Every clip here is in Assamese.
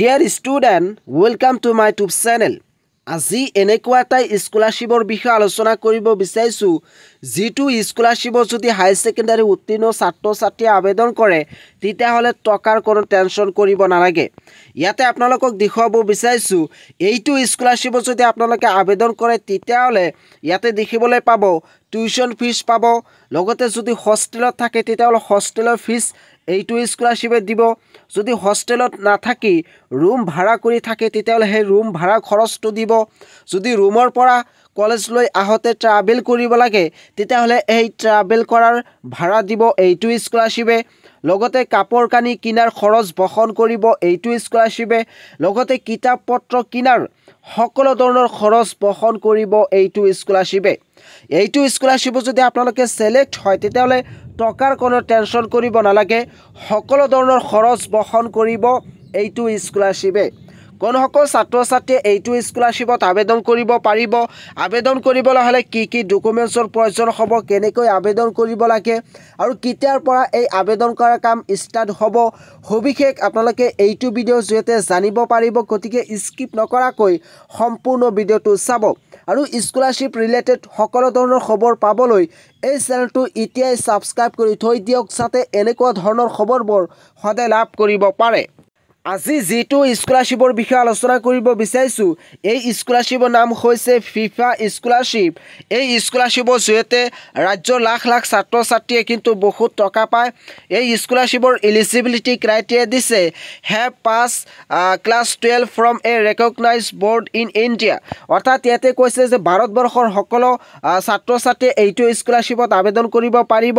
dear student welcome to my tube channel আজি এনেকুৱা এটা স্কলাৰশ্বিপৰ বিষয়ে আলোচনা কৰিব বিচাৰিছোঁ যিটো স্কলাৰশ্বিপত যদি হাই ছেকেণ্ডাৰী উত্তীৰ্ণ ছাত্ৰ ছাত্ৰীয়ে আবেদন কৰে তেতিয়াহ'লে টকাৰ কোনো টেনশ্যন কৰিব নালাগে ইয়াতে আপোনালোকক দেখুৱাব বিচাৰিছোঁ এইটো স্কলাৰশ্বিপত যদি আপোনালোকে আবেদন কৰে তেতিয়াহ'লে ইয়াতে দেখিবলৈ পাব টিউশ্যন ফিজ পাব লগতে যদি হোষ্টেলত থাকে তেতিয়াহ'লে হোষ্টেলৰ ফিজ এইটো স্কলাৰশ্বিপে দিব যদি হোষ্টেলত নাথাকি ৰুম ভাড়া কৰি থাকে তেতিয়াহ'লে সেই ৰুম ভাড়া খৰচটো দিব যদি ৰুমৰ পৰা কলেজলৈ আহোঁতে ট্ৰাভেল কৰিব লাগে তেতিয়াহ'লে এই ট্ৰাভেল কৰাৰ ভাড়া দিব এইটো স্কলাৰশ্বিপে লগতে কাপোৰ কানি কিনাৰ খৰচ বহন কৰিব এইটো স্কলাৰশ্বিপে লগতে কিতাপ পত্ৰ কিনাৰ সকলো ধৰণৰ খৰচ বহন কৰিব এইটো স্কলাৰশ্বিপে এইটো স্কলাৰশ্বিপো যদি আপোনালোকে ছেলেক্ট হয় তেতিয়াহ'লে টকাৰ কোনো টেনশ্যন কৰিব নালাগে সকলো ধৰণৰ খৰচ বহন কৰিব এইটো স্কলাৰশ্বিপে কোন সকল ছাত্ৰ ছাত্ৰী এই স্কলাৰশিপত আবেদন কৰব পাৰিব আবেদন করবলে হলে কি কি ডকুমেন্টসর প্রয়োজন হব কেনেক আবেদন করব লাগে আর কেতার এই আবেদন করার কাম স্টার্ট হব সবিশেষ আপনাদের এইটো ভিডিওর জড়িয়ে জানিব পাৰিব গতি স্কিপ নকরাক সম্পূর্ণ ভিডিওট চাব আর স্কলারশিপ রিলেটেড সকল ধরনের খবর পাবলে এই চ্যানেলট এটাই সাবস্ক্রাইব করে থাকে যাতে এনেকা ধরনের খবরব সদায় লাভ করব পাৰে আজি যিটো স্কলাৰশ্বিপৰ বিষয়ে আলোচনা কৰিব বিচাৰিছোঁ এই স্কলাৰশ্বিপৰ নাম হৈছে ফিফা স্কলাৰশ্বিপ এই স্কলাৰশ্বিপৰ জৰিয়তে ৰাজ্যৰ লাখ লাখ ছাত্ৰ ছাত্ৰীয়ে কিন্তু বহুত টকা পায় এই স্কলাৰশ্বিপৰ এলিজিবিলিটি ক্ৰাইটেৰিয়া দিছে have pass class twelve from a recognise board in India অৰ্থাৎ ইয়াতে কৈছে যে ভাৰতবৰ্ষৰ সকলো ছাত্ৰ ছাত্ৰীয়ে এইটো স্কলাৰশ্বিপত আবেদন কৰিব পাৰিব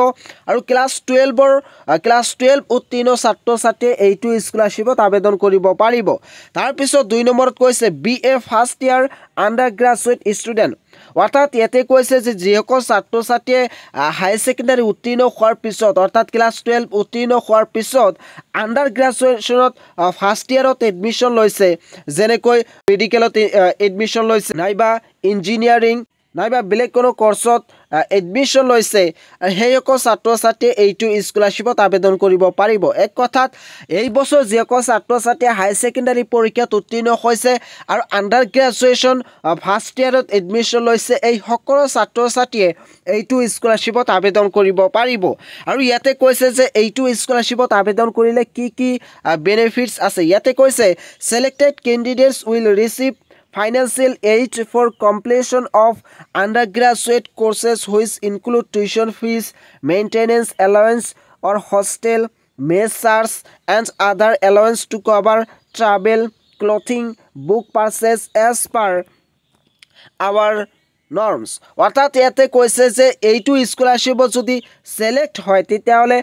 আৰু ক্লাছ টুৱেলভৰ ক্লাছ টুৱেলভ উত্তীৰ্ণ ছাত্ৰ ছাত্ৰীয়ে এইটো স্কলাৰশ্বিপত আবেদন আবেদন কৰিব পাৰিব তাৰপিছত দুই নম্বৰত কৈছে B A first year graduate student অৰ্থাৎ ইয়াতে কৈছে যে যিসকল ছাত্ৰ ছাত্ৰীয়ে হায়াৰ ছেকেণ্ডাৰী উত্তীৰ্ণ হোৱাৰ পিছত অৰ্থাৎ ক্লাছ টুৱেলভ উত্তীৰ্ণ হোৱাৰ পিছত আণ্ডাৰ আণ্ডাৰগ্ৰেজুৱেশ্যনত ফাৰ্ষ্ট ইয়াৰত এডমিশ্যন লৈছে যেনেকৈ মেডিকেলত এডমিশ্যন লৈছে নাইবা ইঞ্জিনিয়াৰিং নাইবা বেলেগ কোনো কৰ্চত এডমিশ্যন লৈছে সেইসকল ছাত্ৰ ছাত্ৰীয়ে এইটো স্কলাৰশ্বিপত আবেদন কৰিব পাৰিব এক কথাত এইবছৰ যিসকল ছাত্ৰ ছাত্ৰীয়ে হাই ছেকেণ্ডাৰী পৰীক্ষাত উত্তীৰ্ণ হৈছে আৰু আণ্ডাৰ গ্ৰেজুৱেশ্যন ফাৰ্ষ্ট ইয়াৰত এডমিশ্যন লৈছে এই সকলো ছাত্ৰ ছাত্ৰীয়ে এইটো স্কলাৰশ্বিপত আবেদন কৰিব পাৰিব আৰু ইয়াতে কৈছে যে এইটো স্কলাৰশ্বিপত আবেদন কৰিলে কি কি বেনিফিটছ আছে ইয়াতে কৈছে selected candidates will receive financial aid for completion of undergraduate courses which include tuition fees, maintenance allowance or hostel, messers and other allowance to cover travel, clothing, book purchase as per our norms অর্থাৎ এতে কৈছে যে এইটা স্কলারশিপ যদি সিলেক্ট হয় তেতিয়াহলে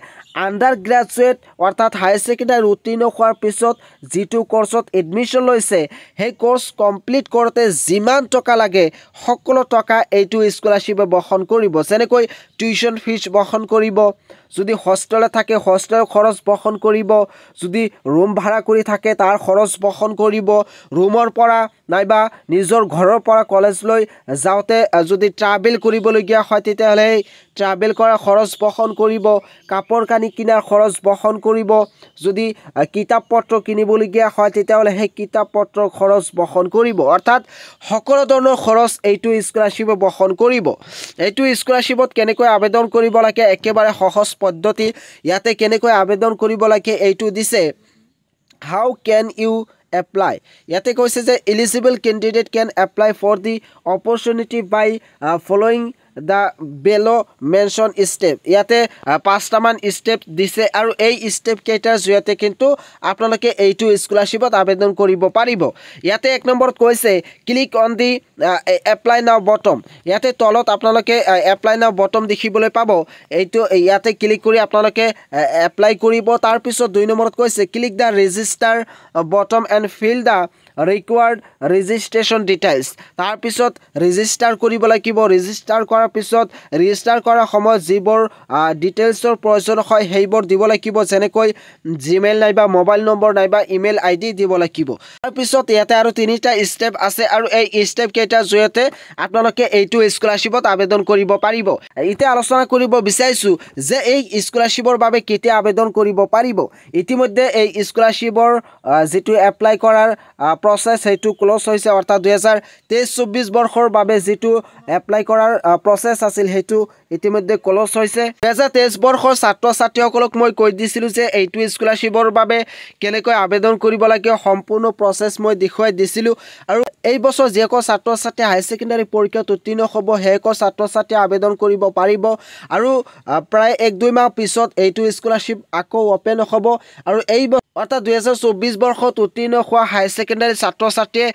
আন্ডার গ্রাজুয়েট অর্থাৎ হায়ার সেকেন্ডারি উত্তীর্ণ হওয়ার পিছত যুক্ত কোর্সত এডমিশন লৈছে সেই কোর্স কমপ্লিট করতে যান টাকা লাগে সকল টাকা এই স্কলারশিপে বহন করব যে টিউশন ফিজ বহন করব যদি হোস্টেলে থাকে হোস্টেল খরচ বহন করব যদি রুম ভাড়া করে থাকে তার খরচ বহন করব রুমের পরা নাইবা নিজৰ ঘৰৰ পৰা কলেজলৈ যাওঁতে যদি ট্ৰাভেল কৰিবলগীয়া হয় তেতিয়াহ'লে ট্ৰাভেল কৰা খৰচ বহন কৰিব কাপোৰ কানি কিনাৰ খৰচ বহন কৰিব যদি কিতাপ পত্ৰ কিনিবলগীয়া হয় তেতিয়াহ'লে সেই কিতাপ পত্ৰৰ খৰচ বহন কৰিব অৰ্থাৎ সকলো ধৰণৰ খৰচ এইটো স্কলাৰশ্বিপে বহন কৰিব এইটো স্কলাৰশ্বিপত কেনেকৈ আবেদন কৰিব লাগে একেবাৰে সহজ পদ্ধতি ইয়াতে কেনেকৈ আবেদন কৰিব লাগে এইটো দিছে how can you apply yate koise je eligible candidate can apply for the opportunity by uh, following the below' mentioned step ইয়াতে পাঁচটামান ষ্টেপ দিছে আৰু এই ষ্টেপকেইটাৰ জৰিয়তে কিন্তু আপোনালোকে এইটো স্কলাৰশ্বিপত আবেদন কৰিব পাৰিব ইয়াতে এক নম্বৰত কৈছে click on the apply now button ইয়াতে তলত আপোনালোকে এপ্লাই নাও বটম দেখিবলৈ পাব এইটো ইয়াতে ক্লিক কৰি আপোনালোকে এপ্লাই কৰিব তাৰপিছত দুই নম্বৰত কৈছে click the register button and fill the required registration details তাৰপিছত ৰেজিষ্টাৰ কৰিব লাগিব ৰেজিষ্টাৰ কৰাৰ পিছত ৰেজিষ্টাৰ কৰাৰ সময়ত যিবোৰ ডিটেইলছৰ প্ৰয়োজন হয় সেইবোৰ দিব লাগিব যেনেকৈ জিমেইল নাইবা মোবাইল নম্বৰ নাইবা ইমেইল আই ডি দিব লাগিব তাৰপিছত ইয়াতে আৰু তিনিটা ষ্টেপ আছে আৰু এই ষ্টেপকেইটাৰ জৰিয়তে আপোনালোকে এইটো স্কলাৰশ্বিপত আবেদন কৰিব পাৰিব এতিয়া আলোচনা কৰিব বিচাৰিছোঁ যে এই স্কলাৰশ্বিপৰ বাবে কেতিয়া আবেদন কৰিব পাৰিব ইতিমধ্যে এই স্কলাৰশ্বিপৰ যিটো এপ্লাই কৰাৰ প্ৰচেছ সেইটো ক্ল'জ হৈছে অৰ্থাৎ দুহেজাৰ তেইছ চৌব্বিছ বৰ্ষৰ বাবে যিটো এপ্লাই কৰাৰ প্ৰচেছ আছিল সেইটো ইতিমধ্যে ক্ল'জ হৈছে দুহেজাৰ তেইছ বৰ্ষৰ ছাত্ৰ ছাত্ৰীসকলক মই কৈ দিছিলোঁ যে এইটো স্কলাৰশ্বিপৰ বাবে কেনেকৈ আবেদন কৰিব লাগে সম্পূৰ্ণ প্ৰচেছ মই দেখুৱাই দিছিলোঁ আৰু এই বছৰ যিসকল ছাত্ৰ ছাত্ৰী হাই ছেকেণ্ডাৰী পৰীক্ষাত উত্তীৰ্ণ হ'ব সেইসকল ছাত্ৰ ছাত্ৰীয়ে আবেদন কৰিব পাৰিব আৰু প্ৰায় এক দুই মাহ পিছত এইটো স্কলাৰশ্বিপ আকৌ অ'পেন হ'ব আৰু এই অৰ্থাৎ দুহেজাৰ চৌব্বিছ বৰ্ষত উত্তীৰ্ণ হোৱা হাই ছেকেণ্ডেৰী ছাত্ৰ ছাত্ৰীয়ে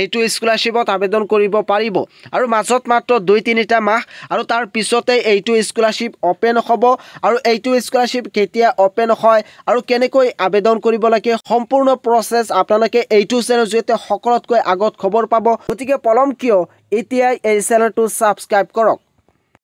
এইটো স্কলাৰশ্বিপত আবেদন কৰিব পাৰিব আৰু মাজত মাত্ৰ দুই তিনিটা মাহ আৰু তাৰ পিছতে এইটো স্কলাৰশ্বিপ অ'পেন হ'ব আৰু এইটো স্কলাৰশ্বিপ কেতিয়া অ'পেন হয় আৰু কেনেকৈ আবেদন কৰিব লাগে সম্পূৰ্ণ প্ৰচেছ আপোনালোকে এইটো চেনেলৰ জৰিয়তে সকলোতকৈ আগত খবৰ পাব গতিকে পলম কিয় এতিয়াই এই চেনেলটো ছাবস্ক্ৰাইব কৰক